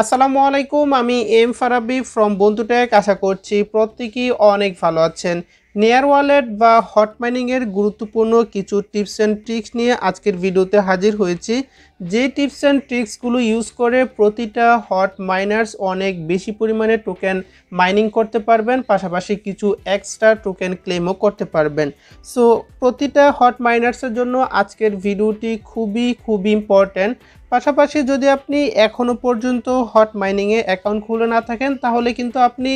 আসসালামু আলাইকুম আমি এম ফারাবি ফ্রম বন্ধুটেক আশা করছি প্রত্যেকেই অনেক ভালো আছেন নেয়ার ওয়ালেট বা হট মাইনিংয়ের গুরুত্বপূর্ণ কিছু টিপস অ্যান্ড ট্রিক্স নিয়ে আজকের ভিডিওতে হাজির হয়েছি যে টিপস অ্যান্ড ট্রিক্সগুলো ইউজ করে প্রতিটা হট মাইনার্স অনেক বেশি পরিমাণে টোকেন মাইনিং করতে পারবেন পাশাপাশি কিছু এক্সট্রা টোকেন ক্লেমও করতে পারবেন সো প্রতিটা হট মাইনার্সের জন্য আজকের ভিডিওটি খুবই খুব ইম্পর্ট্যান্ট পাশাপাশি যদি আপনি এখনও পর্যন্ত হট মাইনিংয়ে অ্যাকাউন্ট খুলে না থাকেন তাহলে কিন্তু আপনি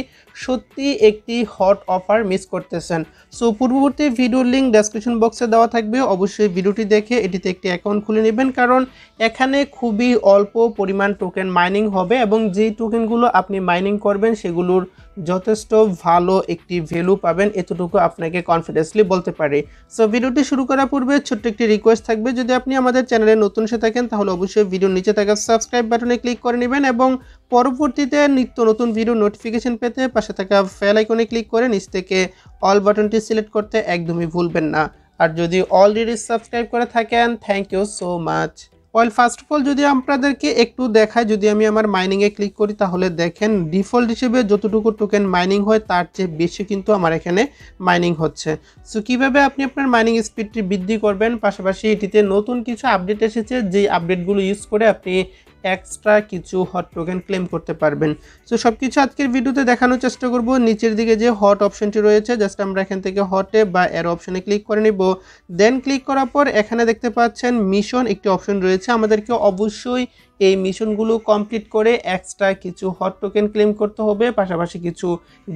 সত্যি একটি হট অফার মিস করতেছেন সো পূর্ববর্তী ভিডিওর লিঙ্ক ডেসক্রিপশন বক্সে দেওয়া থাকবে অবশ্যই ভিডিওটি দেখে এটিতে একটি অ্যাকাউন্ট খুলে নেবেন কারণ এখানে খুবই অল্প পরিমাণ টোকেন মাইনিং হবে এবং যেই টোকেনগুলো আপনি মাইনিং করবেন সেগুলোর যথেষ্ট ভালো একটি ভ্যালু পাবেন এতটুকু আপনাকে কনফিডেন্সলি বলতে পারি সো ভিডিওটি শুরু করার পূর্বে ছোট্ট একটি রিকোয়েস্ট থাকবে যদি আপনি আমাদের চ্যানেলে নতুন এসে থাকেন তাহলে অবশ্যই ভিডিওর নিচে থাকা সাবস্ক্রাইব বাটনে ক্লিক করে নেবেন এবং পরবর্তীতে নিত্য নতুন ভিডিও নোটিফিকেশন পেতে পাশে থাকা ফেল আইকনে ক্লিক করে নিচ থেকে অল বাটনটি সিলেক্ট করতে একদমই ভুলবেন না আর যদি অলরেডি সাবস্ক্রাইব করে থাকেন thank you so much well first of all যদি আপনাদেরকে একটু দেখায় যদি আমি আমার মাইনিংয়ে ক্লিক করি তাহলে দেখেন ডিফল্ট হিসেবে যতটুকু টোকেন মাইনিং হয় তার চেয়ে বেশি কিন্তু আমার এখানে মাইনিং হচ্ছে সো কীভাবে আপনি আপনার মাইনিং স্পিডটি বৃদ্ধি করবেন পাশাপাশি এটিতে নতুন কিছু আপডেট এসেছে যেই আপডেটগুলো ইউজ করে আপনি এক্সট্রা কিছু হট টোকেন ক্লেম করতে পারবেন সো সব কিছু আজকের ভিডিওতে দেখানোর চেষ্টা করব নিচের দিকে যে হট অপশনটি রয়েছে জাস্ট আমরা এখান থেকে হটে বা এর অপশনে ক্লিক করে নিব দেন ক্লিক করার পর এখানে দেখতে পাচ্ছেন মিশন একটি অপশন রয়েছে আমাদেরকে অবশ্যই এই মিশনগুলো কমপ্লিট করে এক্সট্রা কিছু হট টোকেন ক্লেম করতে হবে পাশাপাশি কিছু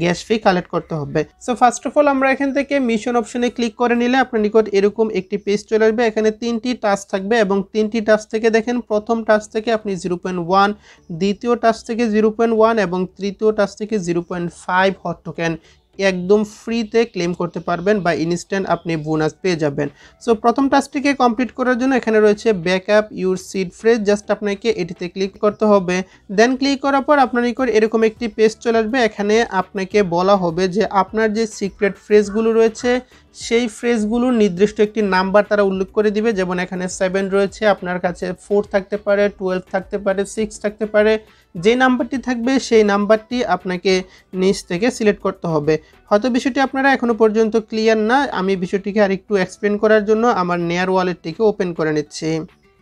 গ্যাস ফি কালেক্ট করতে হবে সো ফার্স্ট অফ অল আমরা এখান থেকে মিশন অপশনে ক্লিক করে নিলে আপনার নিকট এরকম একটি পেজ চলে আসবে এখানে তিনটি টাস্ক থাকবে এবং তিনটি টাস্ক থেকে দেখেন প্রথম টাস্ক থেকে আপনি আপনি জিরো পয়েন্ট ওয়ান দ্বিতীয় টাচ থেকে জিরো পয়েন্ট ওয়ান এবং তৃতীয় টাচ থেকে zero point five hot token একদম ফ্রিতে ক্লেম করতে পারবেন বা ইনস্ট্যান্ট আপনি বোনাস পেয়ে যাবেন সো প্রথম টাস্কটিকে কমপ্লিট করার জন্য এখানে রয়েছে back up your seed phrase just আপনাকে এটিতে ক্লিক করতে হবে দেন ক্লিক করার পর আপনার নিকট এরকম একটি পেজ চলে আসবে এখানে আপনাকে বলা হবে যে আপনার যে সিক্রেট ফ্রেজগুলো রয়েছে সেই ফ্রেজগুলোর নির্দিষ্ট একটি নাম্বার তারা উল্লেখ করে দিবে যেমন এখানে সেভেন রয়েছে আপনার কাছে ফোর থাকতে পারে টুয়েলভ থাকতে পারে সিক্স থাকতে পারে যে নাম্বারটি থাকবে সেই নাম্বারটি আপনাকে নিচ থেকে সিলেক্ট করতে হবে হয়তো বিষয়টি আপনারা এখনও পর্যন্ত ক্লিয়ার না আমি বিষয়টিকে আরেকটু এক্সপ্লেন করার জন্য আমার নেয়ার ওয়ালেটটিকে ওপেন করে নিচ্ছি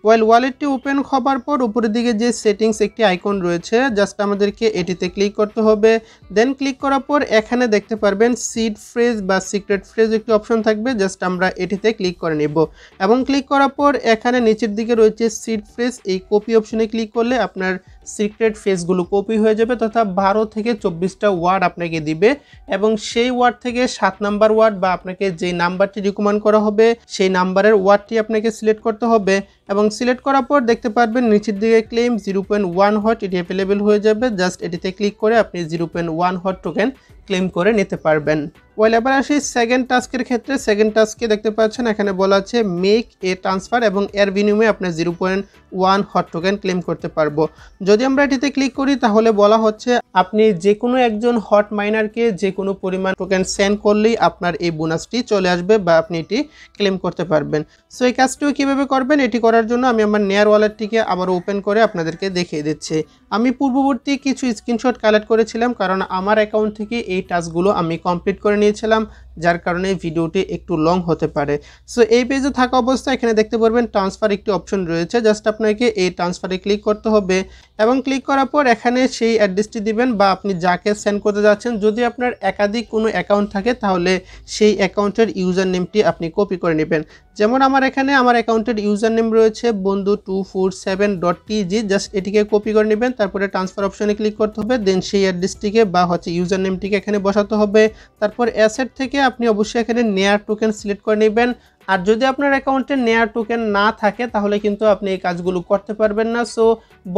ওয়েল ওয়ালেটটি ওপেন হবার পর উপরের দিকে যে সেটিংস একটি আইকন রয়েছে জাস্ট আমাদেরকে এটিতে ক্লিক করতে হবে দেন ক্লিক করার পর এখানে দেখতে পারবেন সিড ফ্রেজ বা সিক্রেট ফ্রেজ একটি অপশন থাকবে জাস্ট আমরা এটিতে ক্লিক করে নেব এবং ক্লিক করার পর এখানে নিচের দিকে রয়েছে সিড ফ্রেজ এই কপি অপশনে ক্লিক করলে আপনার সিক্রেট ফেসগুলো কপি হয়ে যাবে তথা বারো থেকে চব্বিশটা ওয়ার্ড আপনাকে দিবে এবং সেই ওয়ার্ড থেকে সাত নাম্বার ওয়ার্ড বা আপনাকে যে নাম্বারটি রিকমেন্ড করা হবে সেই নাম্বারের ওয়ার্ডটি আপনাকে সিলেক্ট করতে হবে এবং সিলেক্ট করার পর দেখতে পারবেন নিচের দিকে claim zero point one hot এটি অ্যাভেলেবেল হয়ে যাবে জাস্ট এটিতে ক্লিক করে আপনি zero point one hot token claim করে নিতে পারবেন ওয়েল এবার আসি সেকেন্ড টাস্কের ক্ষেত্রে সেকেন্ড টাস্কে দেখতে পাচ্ছেন এখানে বলা আছে মেক এ ট্রান্সফার এবং এর বিনিময়ে আপনার zero point one hot token claim করতে পারবো যদি আমরা এটিতে ক্লিক করি তাহলে বলা হচ্ছে আপনি যে কোনো একজন হট মাইনারকে যে কোনো পরিমাণ টোকেন সেন্ড করলেই আপনার এই বোনাসটি চলে আসবে বা আপনি এটি ক্লেম করতে পারবেন সো এই কাজটিও কীভাবে করবেন এটি করার জন্য আমি আমার নেয়ার ওয়ালেটটিকে আবার ওপেন করে আপনাদেরকে দেখিয়ে দিচ্ছি আমি পূর্ববর্তী কিছু স্ক্রিনশট কালেক্ট করেছিলাম কারণ আমার অ্যাকাউন্ট থেকে এই টাস্কগুলো আমি কমপ্লিট করে নিয়ে পেয়েছিলাম যার কারণে ভিডিওটি একটু লং হতে পারে সো এই পেজে থাকা অবস্থায় এখানে দেখতে পারবেন ট্রান্সফার একটি অপশন রয়েছে জাস্ট আপনাকে এই ট্রান্সফারে ক্লিক করতে হবে এবং ক্লিক করার পর এখানে সেই অ্যাড্রেসটি দিবেন বা আপনি যাকে সেন্ড করতে যাচ্ছেন যদি আপনার একাধিক কোনো অ্যাকাউন্ট থাকে তাহলে সেই অ্যাকাউন্টের ইউজার নেমটি আপনি কপি করে নেবেন যেমন আমার এখানে আমার অ্যাকাউন্টের ইউজার নেম রয়েছে বন্ধু two four seven dot TG just এটিকে কপি করে নেবেন তারপরে ট্রান্সফার অপশনে ক্লিক করতে হবে দেন সেই অ্যাড্রেসটিকে বা হচ্ছে ইউজার নেমটিকে এখানে বসাতে হবে তারপর অ্যাসেট থেকে আপনি অবশ্যই এখানে নেয়ার টোকেন সিলেক্ট করে নেবেন আর যদি আপনার অ্যাকাউন্টে নেয়ার টোকেন না থাকে তাহলে কিন্তু আপনি এই কাজগুলো করতে পারবেন না সো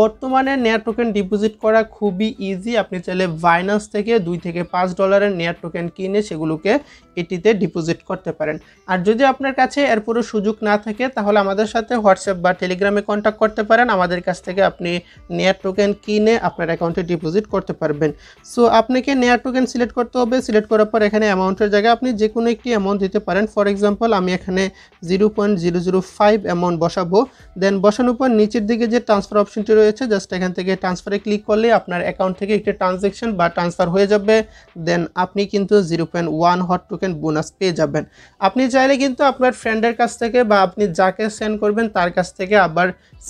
বর্তমানে নেয়ার টোকেন ডিপোজিট করা খুবই ইজি আপনি চাইলে বাইনান্স থেকে দুই থেকে পাঁচ ডলারের নেয়ার টোকেন কিনে সেগুলোকে এটিতে ডিপোজিট করতে পারেন আর যদি আপনার কাছে এর পুরো সুযোগ না থাকে তাহলে আমাদের সাথে হোয়াটসঅ্যাপ বা টেলিগ্রামে কন্ট্যাক্ট করতে পারেন আমাদের কাছ থেকে আপনি নেয়ার টোকেন কিনে আপনার অ্যাকাউন্টে ডিপোজিট করতে পারবেন সো আপনাকে নেয়ার টোকেন সিলেক্ট করতে হবে সিলেক্ট করার পর এখানে অ্যামাউন্টের জায়গায় আপনি যে কোনো একটি অ্যামাউন্ট দিতে পারেন ফর এক্সাম্পল আমি এখানে এখানে zero point zero zero five amount বসাবো দেন বসানোর পর নিচের দিকে যে ট্রান্সফার অপশনটি রয়েছে জাস্ট এখান থেকে ট্রান্সফারে ক্লিক করলে আপনার অ্যাকাউন্ট থেকে একটি ট্রানজেকশন বা ট্রান্সফার হয়ে যাবে দেন আপনি কিন্তু zero point one hot token bonus পেয়ে যাবেন আপনি চাইলে কিন্তু আপনার ফ্রেন্ডের কাছ থেকে বা আপনি যাকে সেন্ড করবেন তার কাছ থেকে আবার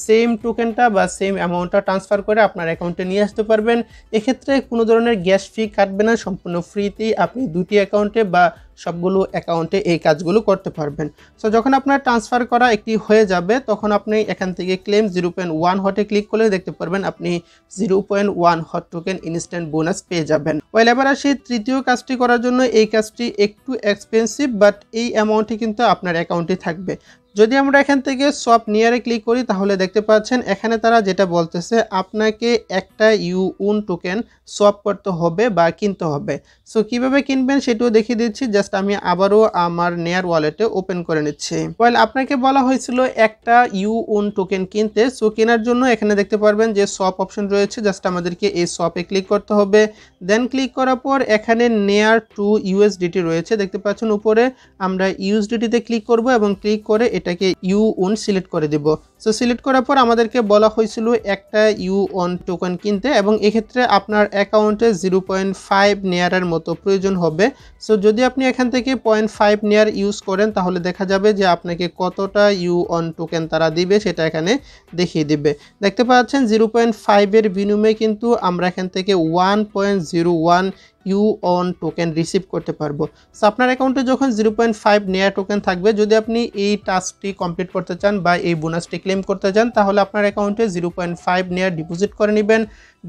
সেম টোকেনটা বা সেম অ্যামাউন্টটা ট্রান্সফার করে আপনার অ্যাকাউন্টে নিয়ে আসতে পারবেন এক্ষেত্রে কোনো ধরনের গ্যাস ফি কাটবে না সম্পূর্ণ ফ্রিতেই আপনি দুটি অ্যাকাউন্টে বা সবগুলো অ্যাকাউন্টে এই কাজগুলো করতে পারবেন সো যখন আপনার ট্রান্সফার করা একটি হয়ে যাবে তখন আপনি এখান থেকে ক্লেম জিরো পয়েন্ট ওয়ান হটে ক্লিক করলে দেখতে পারবেন আপনি zero point one hot token instant bonus পেয়ে যাবেন ওয়েল এবার আসি তৃতীয় কাজটি করার জন্য এই কাজটি একটু এক্সপেন্সিভ বাট এই অ্যামাউন্টটি কিন্তু আপনার অ্যাকাউন্টে থাকবে যদি আমরা এখান থেকে সব নিয়ারে ক্লিক করি তাহলে দেখতে পাচ্ছেন এখানে তারা যেটা বলতেছে আপনাকে একটা ইউ উন টোকেন সপ করতে হবে বা কিনতে হবে সো কিভাবে কিনবেন সেটিও দেখিয়ে দিচ্ছি জাস্ট আমি আবারও আমার নেয়ার ওয়ালেটে ওপেন করে নিচ্ছি ওয়েল আপনাকে বলা হয়েছিল একটা ইউ উন টোকেন কিনতে সো কেনার জন্য এখানে দেখতে পারবেন যে সপ অপশন রয়েছে জাস্ট আমাদেরকে এই সপে ক্লিক করতে হবে দেন ক্লিক করার পর এখানে নেয়ার টু ইউএসডিটি রয়েছে দেখতে পাচ্ছেন উপরে আমরা ইউএসডিটিতে ক্লিক করব এবং ক্লিক করে এটাকে ইউ ওন সিলেক্ট করে দেব সো সিলেক্ট করার পর আমাদেরকে বলা হয়েছিল একটা ইউ অন টোকেন কিনতে এবং এক্ষেত্রে আপনার অ্যাকাউন্টে জিরো পয়েন্ট ফাইভ নেয়ারের মতো প্রয়োজন হবে সো যদি আপনি এখান থেকে পয়েন্ট ফাইভ নেয়ার ইউজ করেন তাহলে দেখা যাবে যে আপনাকে কতটা ইউ অন টোকেন তারা দিবে সেটা এখানে দেখিয়ে দিবে দেখতে পাচ্ছেন জিরো পয়েন্ট ফাইভের বিনিময়ে কিন্তু আমরা এখান থেকে ওয়ান পয়েন্ট জিরো ওয়ান ইউ অন টোকেন রিসিভ করতে পারবো সো আপনার অ্যাকাউন্টে যখন zero point five NEAR token থাকবে যদি আপনি এই টাস্কটি কমপ্লিট করতে চান বা এই বোনাসটি ক্লেম করতে যান তাহলে আপনার অ্যাকাউন্টে zero point five NEAR deposit করে নেবেন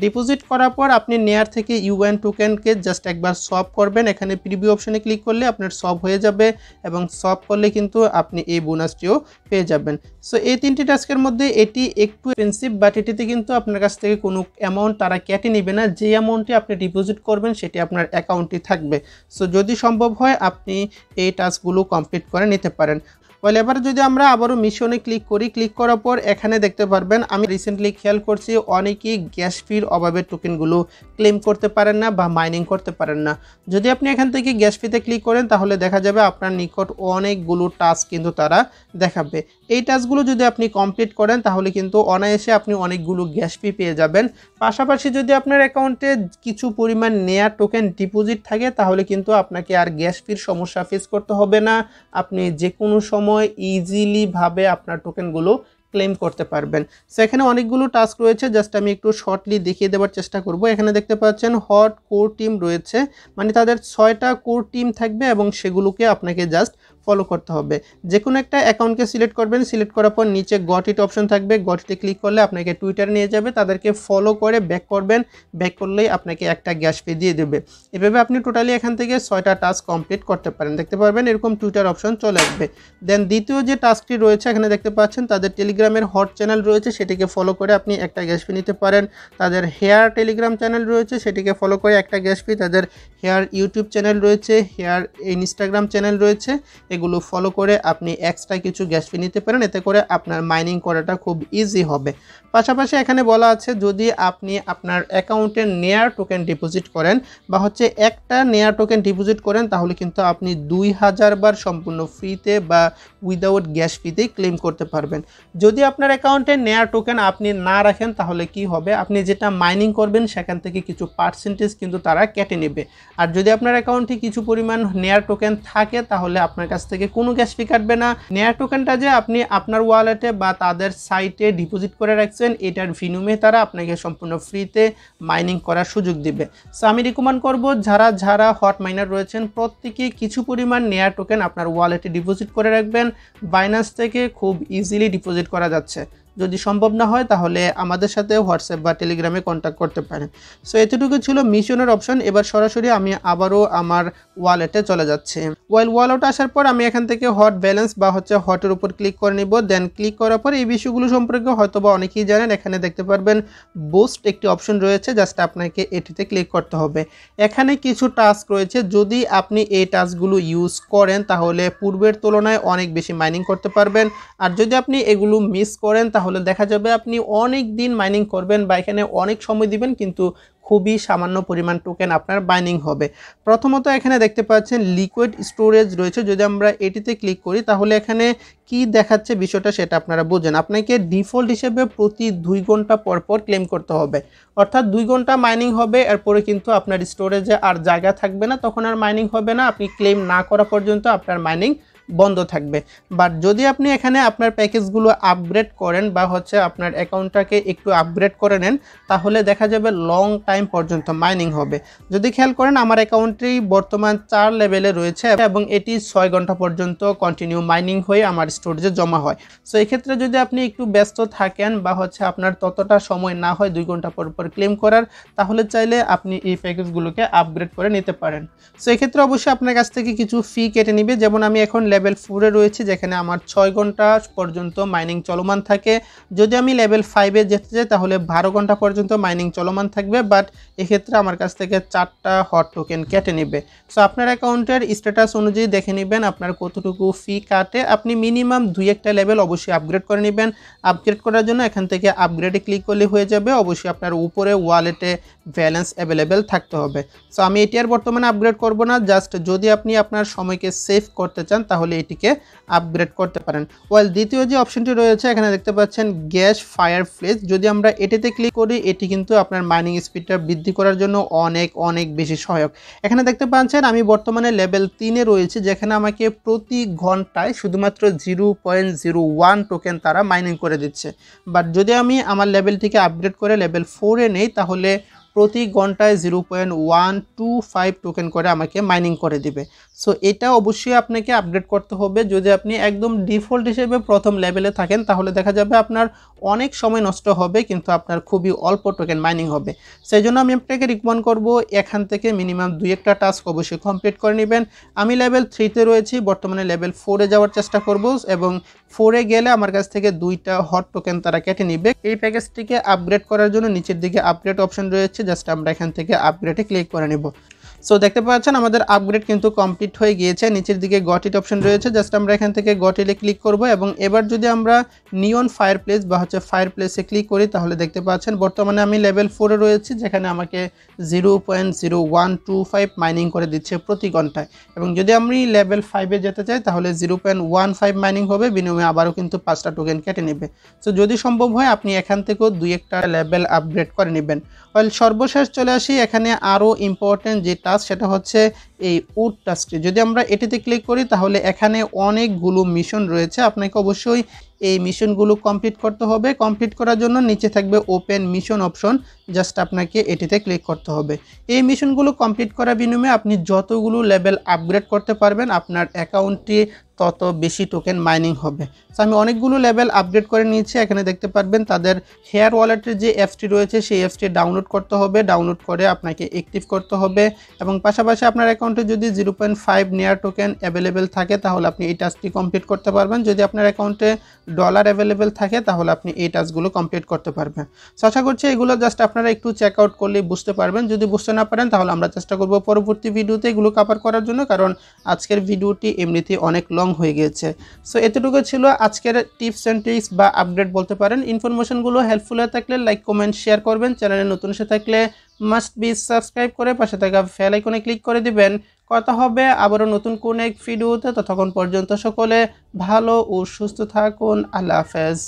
ডিপোজিট করার পর আপনি নেয়ার থেকে ইউএন টোকেনকে জাস্ট একবার সপ করবেন এখানে প্রিভিউ অপশানে ক্লিক করলে আপনার সফ হয়ে যাবে এবং সফ করলে কিন্তু আপনি এই বোনাসটিও পেয়ে যাবেন সো এই তিনটি টাস্কের মধ্যে এটি একটু এক্সপেন্সিভ বাট এটিতে কিন্তু আপনার কাছ থেকে কোনো অ্যামাউন্ট তারা কেটে নেবে না যে অ্যামাউন্টটি আপনি ডিপোজিট করবেন সেটি আপনার অ্যাকাউন্টে থাকবে সো যদি সম্ভব হয় আপনি এই টাস্কগুলো কমপ্লিট করে নিতে পারেন ওয়েল এবার যদি আমরা আবারও মিশনে ক্লিক করি ক্লিক করার পর এখানে দেখতে পারবেন আমি রিসেন্টলি খেয়াল করছি অনেকেই গ্যাস ফির অভাবে টোকেনগুলো ক্লেম করতে পারেন না বা মাইনিং করতে পারেন না যদি আপনি এখান থেকে গ্যাস ফিতে ক্লিক করেন তাহলে দেখা যাবে আপনার নিকট অনেকগুলো টাস্ক কিন্তু তারা দেখাবে এই টাস্কগুলো যদি আপনি কমপ্লিট করেন তাহলে কিন্তু অনায়াসে আপনি অনেকগুলো গ্যাস ফি পেয়ে যাবেন পাশাপাশি যদি আপনার অ্যাকাউন্টে কিছু পরিমাণ নেয়া টোকেন ডিপোজিট থাকে তাহলে কিন্তু আপনাকে আর গ্যাস ফির সমস্যা ফেস করতে হবে না আপনি যে কোনো সময় সময় ভাবে আপনার টোকেনগুলো ক্লেম করতে পারবেন সো এখানে অনেকগুলো টাস্ক রয়েছে জাস্ট আমি একটু শর্টলি দেখিয়ে দেওয়ার চেষ্টা করব এখানে দেখতে পাচ্ছেন হট কোর টিম রয়েছে মানে তাদের ছয়টা কোর টিম থাকবে এবং সেগুলোকে আপনাকে জাস্ট ফলো করতে হবে যে কোনো একটা অ্যাকাউন্টকে সিলেক্ট করবেন সিলেক্ট করার পর নিচে গট ইট অপশন থাকবে গটিতে ক্লিক করলে আপনাকে টুইটার নিয়ে যাবে তাদেরকে ফলো করে ব্যাক করবেন ব্যাক করলেই আপনাকে একটা গ্যাস ফি দিয়ে দেবে এভাবে আপনি টোটালি এখান থেকে ছয়টা টাস্ক কমপ্লিট করতে পারেন দেখতে পারবেন এরকম টুইটার অপশন চলে আসবে দেন দ্বিতীয় যে টাস্কটি রয়েছে এখানে দেখতে পাচ্ছেন তাদের টেলিগ্রামের হট চ্যানেল রয়েছে সেটিকে ফলো করে আপনি একটা গ্যাস পে নিতে পারেন তাদের হেয়ার টেলিগ্রাম চ্যানেল রয়েছে সেটিকে ফলো করে একটা গ্যাস ফি তাদের হেয়ার ইউটিউব চ্যানেল রয়েছে হেয়ার ইনস্টাগ্রাম চ্যানেল রয়েছে এগুলো ফলো করে আপনি এক্সট্রা কিছু গ্যাস ফি নিতে পারেন এতে করে আপনার মাইনিং করাটা খুব ইজি হবে পাশাপাশি এখানে বলা আছে যদি আপনি আপনার অ্যাকাউন্টে নেয়ার টোকেন ডিপোজিট করেন বা হচ্ছে একটা নেয়ার টোকেন ডিপোজিট করেন তাহলে কিন্তু আপনি দুই হাজার বার সম্পূর্ণ ফ্রিতে বা উইদাউট গ্যাস ফিতেই ক্লেম করতে পারবেন যদি আপনার অ্যাকাউন্টে নেয়ার টোকেন আপনি না রাখেন তাহলে কি হবে আপনি যেটা মাইনিং করবেন সেখান থেকে কিছু পার্সেন্টেজ কিন্তু তারা কেটে নেবে আর যদি আপনার অ্যাকাউন্টে কিছু পরিমাণ নেয়ার টোকেন থাকে তাহলে আপনার কাছে কাছ থেকে কোনো ক্যাশ ফি কাটবে না নেয়া টোকেনটা যে আপনি আপনার ওয়ালেটে বা তাদের সাইটে ডিপোজিট করে রাখছেন এটার ভিনুমে তারা আপনাকে সম্পূর্ণ ফ্রিতে মাইনিং করার সুযোগ দিবে সো আমি রিকমেন্ড করব যারা যারা হট মাইনার রয়েছেন প্রত্যেকে কিছু পরিমাণ নেয়া টোকেন আপনার ওয়ালেটে ডিপোজিট করে রাখবেন বাইন্যান্স থেকে খুব ইজিলি ডিপোজিট করা যাচ্ছে যদি সম্ভব না হয় তাহলে আমাদের সাথে হোয়াটসঅ্যাপ বা টেলিগ্রামে কন্ট্যাক্ট করতে পারেন সো এতটুকু ছিল মিশনের অপশন এবার সরাসরি আমি আবারও আমার ওয়ালেটে চলে যাচ্ছি ওয়েল ওয়ালেট আসার পর আমি এখান থেকে হট ব্যালেন্স বা হচ্ছে হটের উপর ক্লিক করে নিব দেন ক্লিক করার পর এই বিষয়গুলো সম্পর্কে হয়তো বা অনেকেই জানেন এখানে দেখতে পারবেন বুস্ট একটি অপশন রয়েছে জাস্ট আপনাকে এটিতে ক্লিক করতে হবে এখানে কিছু টাস্ক রয়েছে যদি আপনি এই টাস্কগুলো ইউজ করেন তাহলে পূর্বের তুলনায় অনেক বেশি মাইনিং করতে পারবেন আর যদি আপনি এগুলো মিস করেন তাহলে দেখা যাবে আপনি অনেক দিন মাইনিং করবেন বা এখানে অনেক সময় দিবেন কিন্তু খুবই সামান্য পরিমাণ টোকেন আপনার বাইনিং হবে প্রথমত এখানে দেখতে পাচ্ছেন লিকুইড স্টোরেজ রয়েছে যদি আমরা এটিতে ক্লিক করি তাহলে এখানে কি দেখাচ্ছে বিষয়টা সেটা আপনারা বোঝেন আপনাকে ডিফল্ট হিসেবে প্রতি দুই ঘন্টা পর পর ক্লেম করতে হবে অর্থাৎ দুই ঘন্টা মাইনিং হবে এরপরে কিন্তু আপনার স্টোরেজে আর জায়গা থাকবে না তখন আর মাইনিং হবে না আপনি ক্লেম না করা পর্যন্ত আপনার মাইনিং বন্ধ থাকবে বাট যদি আপনি এখানে আপনার প্যাকেজগুলো আপগ্রেড করেন বা হচ্ছে আপনার অ্যাকাউন্টটাকে একটু আপগ্রেড করে নেন তাহলে দেখা যাবে লং টাইম পর্যন্ত মাইনিং হবে যদি খেয়াল করেন আমার অ্যাকাউন্টটি বর্তমান চার লেভেলে রয়েছে এবং এটি ছয় ঘন্টা পর্যন্ত কন্টিনিউ মাইনিং হয়ে আমার স্টোরেজে জমা হয় সো এক্ষেত্রে যদি আপনি একটু ব্যস্ত থাকেন বা হচ্ছে আপনার ততটা সময় না হয় দুই ঘন্টা পর পর ক্লেম করার তাহলে চাইলে আপনি এই প্যাকেজগুলোকে আপগ্রেড করে নিতে পারেন সো এক্ষেত্রে অবশ্যই আপনার কাছ থেকে কিছু ফি কেটে নিবে যেমন আমি এখন লেভেল ফোরে রয়েছে যেখানে আমার ছয় ঘন্টা পর্যন্ত মাইনিং চলমান থাকে যদি আমি লেভেল ফাইভে যেতে চাই তাহলে বারো ঘন্টা পর্যন্ত মাইনিং চলমান থাকবে বাট এক্ষেত্রে আমার কাছ থেকে চারটা হট টোকেন কেটে নেবে সো আপনার অ্যাকাউন্টের স্ট্যাটাস অনুযায়ী দেখে নেবেন আপনার কতটুকু ফি কাটে আপনি মিনিমাম দুই একটা লেভেল অবশ্যই আপগ্রেড করে নেবেন আপগ্রেড করার জন্য এখান থেকে আপগ্রেডে ক্লিক করলে হয়ে যাবে অবশ্যই আপনার উপরে ওয়ালেটে ব্যালেন্স অ্যাভেলেবেল থাকতে হবে সো আমি এটি আর বর্তমানে আপগ্রেড করব না জাস্ট যদি আপনি আপনার সময়কে সেভ করতে চান তাহলে তাহলে এটিকে আপগ্রেড করতে পারেন ওয়েল দ্বিতীয় যে অপশনটি রয়েছে এখানে দেখতে পাচ্ছেন গ্যাস ফায়ার প্লেস যদি আমরা এটিতে ক্লিক করি এটি কিন্তু আপনার মাইনিং স্পিডটা বৃদ্ধি করার জন্য অনেক অনেক বেশি সহায়ক এখানে দেখতে পাচ্ছেন আমি বর্তমানে লেভেল তিনে রয়েছে যেখানে আমাকে প্রতি ঘন্টায় শুধুমাত্র zero point zero one token তারা মাইনিং করে দিচ্ছে বাট যদি আমি আমার লেভেলটিকে আপগ্রেড করে লেভেল ফোরে নেই তাহলে প্রতি ঘন্টায় zero point one two five token করে আমাকে মাইনিং করে দিবে সো এটা অবশ্যই আপনাকে আপডেট করতে হবে যদি আপনি একদম ডিফল্ট হিসেবে প্রথম লেভেলে থাকেন তাহলে দেখা যাবে আপনার অনেক সময় নষ্ট হবে কিন্তু আপনার খুবই অল্প টোকেন মাইনিং হবে সেই জন্য আমি আপনাকে রিকমেন্ড করব এখান থেকে মিনিমাম দুই একটা টাস্ক অবশ্যই কমপ্লিট করে নেবেন আমি লেভেল থ্রিতে রয়েছি বর্তমানে লেভেল ফোরে যাওয়ার চেষ্টা করব এবং ফোরে গেলে আমার কাছ থেকে দুইটা হট টোকেন তারা কেটে নিবে এই প্যাকেজটিকে আপগ্রেড করার জন্য নিচের দিকে আপগ্রেড অপশন রয়েছে জাস্ট আমরা এখান থেকে আপগ্রেডে ক্লিক করে নেব সো দেখতে পাচ্ছেন আমাদের আপগ্রেড কিন্তু কমপ্লিট হয়ে গিয়েছে নিচের দিকে গটিট অপশন রয়েছে জাস্ট আমরা এখান থেকে গটিলে ক্লিক করব এবং এবার যদি আমরা নিয়ন ফায়ার প্লেস বা হচ্ছে ফায়ার প্লেসে ক্লিক করি তাহলে দেখতে পাচ্ছেন বর্তমানে আমি লেভেল ফোরে রয়েছি যেখানে আমাকে zero point zero one two five mining করে দিচ্ছে প্রতি ঘন্টায় এবং যদি আমি লেভেল ফাইভে যেতে চাই তাহলে zero point one five mining হবে বিনিময়ে আবারও কিন্তু পাঁচটা টোকেন কেটে নেবে সো যদি সম্ভব হয় আপনি এখান থেকেও দুই একটা লেভেল আপগ্রেড করে নেবেন সর্বশেষ চলে আসি এখানে আরও ইম্পর্টেন্ট যেটা কাজ সেটা হচ্ছে এই উড টাস্কটি যদি আমরা এটিতে ক্লিক করি তাহলে এখানে অনেকগুলো মিশন রয়েছে আপনাকে অবশ্যই এই হ্যাঁ। মিশনগুলো কমপ্লিট করতে হবে কমপ্লিট করার জন্য নিচে থাকবে ওপেন মিশন অপশন জাস্ট আপনাকে এটিতে ক্লিক করতে হবে এই মিশনগুলো কমপ্লিট করার বিনিময়ে আপনি যতগুলো লেভেল আপগ্রেড করতে পারবেন আপনার অ্যাকাউন্টটি তত বেশি টোকেন মাইনিং হবে সো আমি অনেকগুলো লেভেল আপগ্রেড করে নিয়েছি এখানে দেখতে পারবেন তাদের হেয়ার ওয়ালেটের যে অ্যাপসটি রয়েছে সেই অ্যাপসটি ডাউনলোড করতে হবে ডাউনলোড করে আপনাকে অ্যাক্টিভ করতে হবে এবং পাশাপাশি আপনার অ্যাকাউন্টে যদি zero point five NEAR token available থাকে তাহলে আপনি এই টাস্কটি কমপ্লিট করতে পারবেন যদি আপনার অ্যাকাউন্টে ডলার অ্যাভেলেবেল থাকে তাহলে আপনি এই টাস্কগুলো কমপ্লিট করতে পারবেন সো আশা করছি এগুলো জাস্ট আপনারা একটু চেক আউট করলে বুঝতে পারবেন যদি বুঝতে না পারেন তাহলে আমরা চেষ্টা করব পরবর্তী ভিডিওতে এগুলো কাভার করার জন্য কারণ আজকের ভিডিওটি এমনিতেই অনেক লং হয়ে গিয়েছে সো এতটুকু ছিল আজকের টিপস অ্যান্ড ট্রিক্স বা আপডেট বলতে পারেন ইনফরমেশনগুলো হেল্পফুল হয়ে থাকলে লাইক কমেন্ট শেয়ার করবেন চ্যানেলে নতুন এসে থাকলে মাস্ট বি সাবস্ক্রাইব করে পাশে থাকা ফেল আইকনে ক্লিক করে দিবেন কথা হবে আবারও নতুন কোন এক ভিডিওতে ততক্ষণ পর্যন্ত সকলে ভালো ও সুস্থ থাকুন আল্লাহ হাফেজ